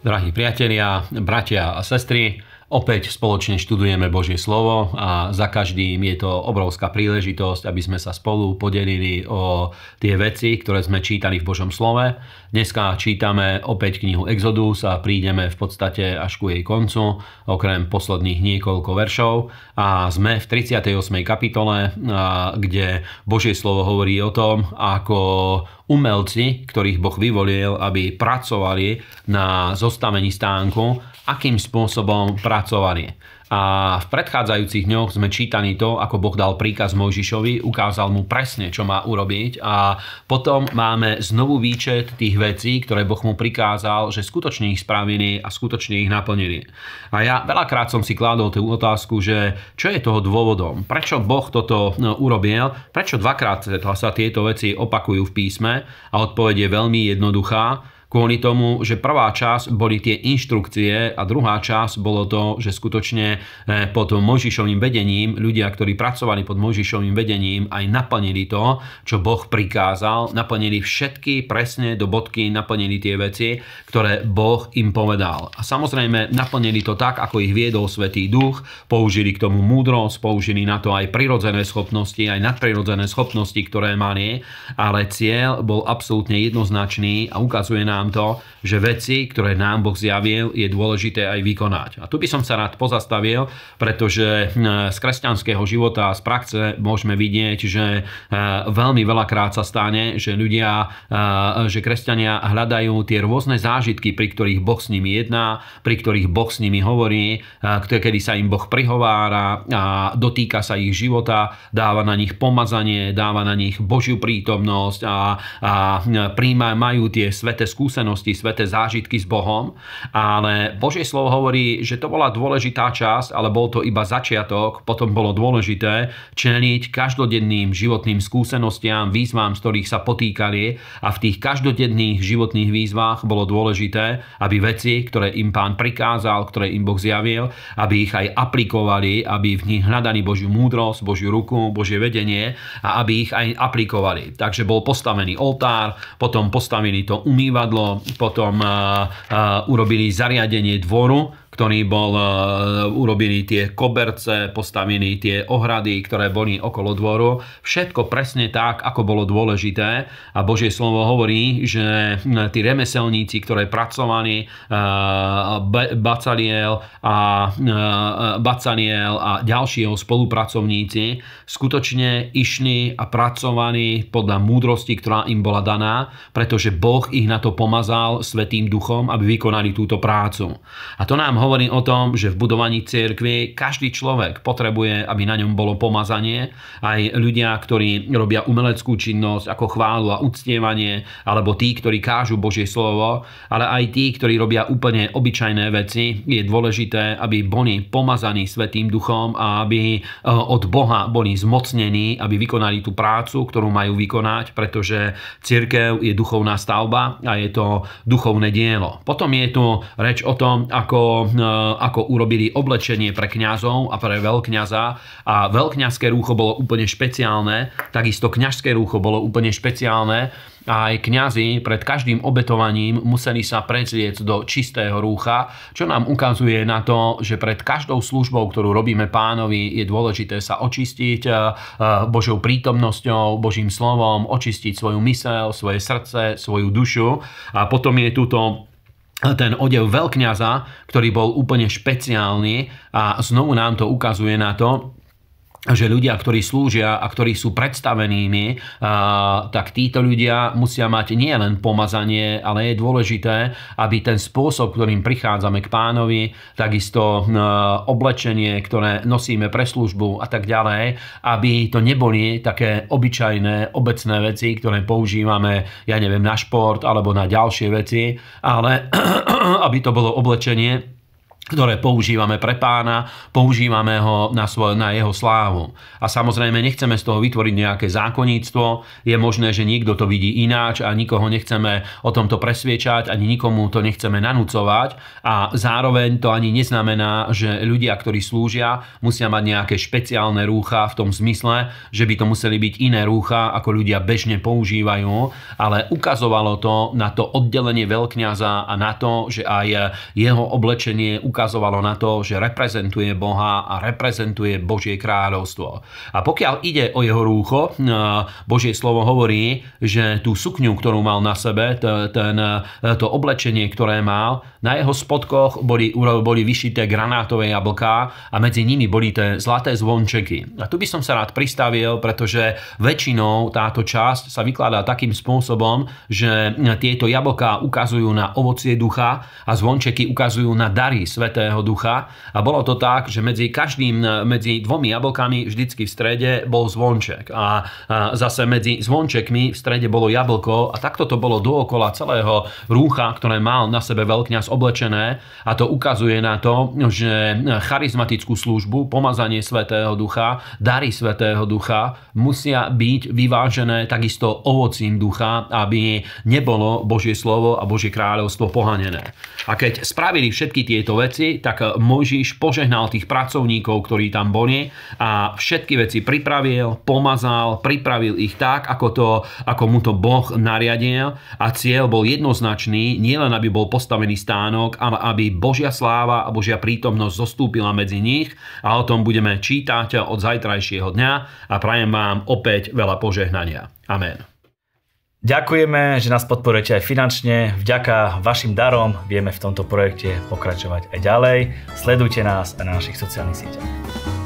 Drahí priatelia, bratia a sestry, Opäť spoločne študujeme Božie slovo a za každým je to obrovská príležitosť, aby sme sa spolu podelili o tie veci, ktoré sme čítali v Božom slove. Dneska čítame opäť knihu Exodus a prídeme v podstate až ku jej koncu, okrem posledných niekoľko veršov. A sme v 38. kapitole, kde Božie slovo hovorí o tom, ako umelci, ktorých Boh vyvolil, aby pracovali na zostavení stánku, akým spôsobom pracovali spracovanie. A v predchádzajúcich dňoch sme čítali to, ako Boh dal príkaz Mojžišovi, ukázal mu presne, čo má urobiť a potom máme znovu výčet tých vecí, ktoré Boh mu prikázal, že skutočne ich spravili a skutočne ich naplnili. A ja veľakrát som si kládol tú otázku, že čo je toho dôvodom, prečo Boh toto no, urobil, prečo dvakrát sa tieto veci opakujú v písme a odpoveď je veľmi jednoduchá kvôli tomu, že prvá časť boli tie inštrukcie a druhá časť bolo to, že skutočne eh, pod Mojžišovým vedením ľudia, ktorí pracovali pod Mojžišovým vedením, aj naplnili to, čo Boh prikázal, naplnili všetky presne do bodky, naplnili tie veci, ktoré Boh im povedal. A samozrejme naplnili to tak, ako ich viedol Svetý Duch, použili k tomu múdrosť, použili na to aj prirodzené schopnosti, aj nadprirodzené schopnosti, ktoré mali, ale cieľ bol absolútne jednoznačný a ukazuje nám, nám to, že veci, ktoré nám Boh zjavil, je dôležité aj vykonať. A tu by som sa rád pozastavil, pretože eh, z kresťanského života a z praxe môžeme vidieť, že eh, veľmi veľakrát sa stane, že ľudia, eh, že kresťania hľadajú tie rôzne zážitky, pri ktorých Boh s nimi jedná, pri ktorých Boh s nimi hovorí, kedy sa im Boh prihovára a dotýka sa ich života, dáva na nich pomazanie, dáva na nich Božiu prítomnosť a, a príjma, majú tie sveté skúsenosti skúsenosti, sveté zážitky s Bohom, ale Božie slovo hovorí, že to bola dôležitá časť, ale bol to iba začiatok, potom bolo dôležité čeliť každodenným životným skúsenostiam, výzvám, z ktorých sa potýkali a v tých každodenných životných výzvach bolo dôležité, aby veci, ktoré im pán prikázal, ktoré im Boh zjavil, aby ich aj aplikovali, aby v nich hľadali Božiu múdrosť, Božiu ruku, Božie vedenie a aby ich aj aplikovali. Takže bol postavený oltár, potom postavili to umývadlo, bolo potom eh, eh, urobili zariadenie dvoru, ktorý bol eh, urobený tie koberce, postavený tie ohrady, ktoré boli okolo dvoru. Všetko presne tak, ako bolo dôležité. A Božie slovo hovorí, že hm, tí remeselníci, ktoré pracovali, eh, Bacaliel a, uh, hm, eh, Bacaliel a ďalší jeho spolupracovníci, skutočne išli a pracovali podľa múdrosti, ktorá im bola daná, pretože Boh ich na to pomazal Svetým duchom, aby vykonali túto prácu. A to nám hovorí, hovorí o tom, že v budovaní cirkvi každý človek potrebuje, aby na ňom bolo pomazanie. Aj ľudia, ktorí robia umeleckú činnosť ako chválu a uctievanie, alebo tí, ktorí kážu Božie slovo, ale aj tí, ktorí robia úplne obyčajné veci, je dôležité, aby boli pomazaní Svetým duchom a aby eh, od Boha boli zmocnení, aby vykonali tú prácu, ktorú majú vykonať, pretože cirkev je duchovná stavba a je to duchovné dielo. Potom je tu reč o tom, ako E, ako urobili oblečenie pre kňazov a pre veľkňaza a veľkňazské rúcho bolo úplne špeciálne, takisto kňažské rúcho bolo úplne špeciálne a aj kňazi pred každým obetovaním museli sa prezrieť do čistého rúcha, čo nám ukazuje na to, že pred každou službou, ktorú robíme pánovi, je dôležité sa očistiť e, e, Božou prítomnosťou, Božím slovom, očistiť svoju mysel, svoje srdce, svoju dušu. A potom je tuto ten odev veľkňaza, ktorý bol úplne špeciálny a znovu nám to ukazuje na to, že ľudia, ktorí slúžia a ktorí sú predstavenými, a, tak títo ľudia musia mať nie len pomazanie, ale je dôležité, aby ten spôsob, ktorým prichádzame k pánovi, takisto a, oblečenie, ktoré nosíme pre službu a tak ďalej, aby to neboli také obyčajné, obecné veci, ktoré používame, ja neviem, na šport alebo na ďalšie veci, ale aby to bolo oblečenie, ktoré používame pre pána, používame ho na, svoj, na jeho slávu. A samozrejme nechceme z toho vytvoriť nejaké zákonníctvo, je možné, že niekto to vidí ináč a nikoho nechceme o tomto presviečať, ani nikomu to nechceme nanúcovať a zároveň to ani neznamená, že ľudia, ktorí slúžia, musia mať nejaké špeciálne rúcha v tom zmysle, že by to museli byť iné rúcha, ako ľudia bežne používajú, ale ukazovalo to na to oddelenie veľkňaza a na to, že aj jeho oblečenie poukazovalo na to, že reprezentuje Boha a reprezentuje Božie kráľovstvo. A pokiaľ ide o jeho rúcho, e, Božie slovo hovorí, že tú sukňu, ktorú mal na sebe, ten, e, to oblečenie, ktoré mal, na jeho spodkoch boli, boli vyšité granátové jablká a medzi nimi boli tie zlaté zvončeky. A tu by som sa rád pristavil, pretože väčšinou táto časť sa vykladá takým spôsobom, že tieto jablká ukazujú na ovocie ducha a zvončeky ukazujú na dary Svetého Svetého Ducha a bolo to tak, že medzi každým, medzi dvomi jablkami vždycky v strede bol zvonček a zase medzi zvončekmi v strede bolo jablko a takto to bolo dookola celého rúcha, ktoré mal na sebe veľkňaz oblečené a to ukazuje na to, že charizmatickú službu, pomazanie Svetého Ducha, dary Svetého Ducha musia byť vyvážené takisto ovocím Ducha, aby nebolo Božie slovo a Božie kráľovstvo pohanené. A keď spravili všetky tieto veci, veci, tak eh, Mojžiš požehnal tých pracovníkov, ktorí tam boli a všetky veci pripravil, pomazal, pripravil ich tak, ako, to, ako mu to Boh nariadil a cieľ bol jednoznačný, nielen aby bol postavený stánok, ale aby Božia sláva a Božia prítomnosť zostúpila medzi nich a o tom budeme čítať od zajtrajšieho dňa a prajem vám opäť veľa požehnania. Amen. Ďakujeme, že nás podporujete aj finančne. Vďaka vašim darom vieme v tomto projekte pokračovať aj ďalej. Sledujte nás aj na našich sociálnych sieťach.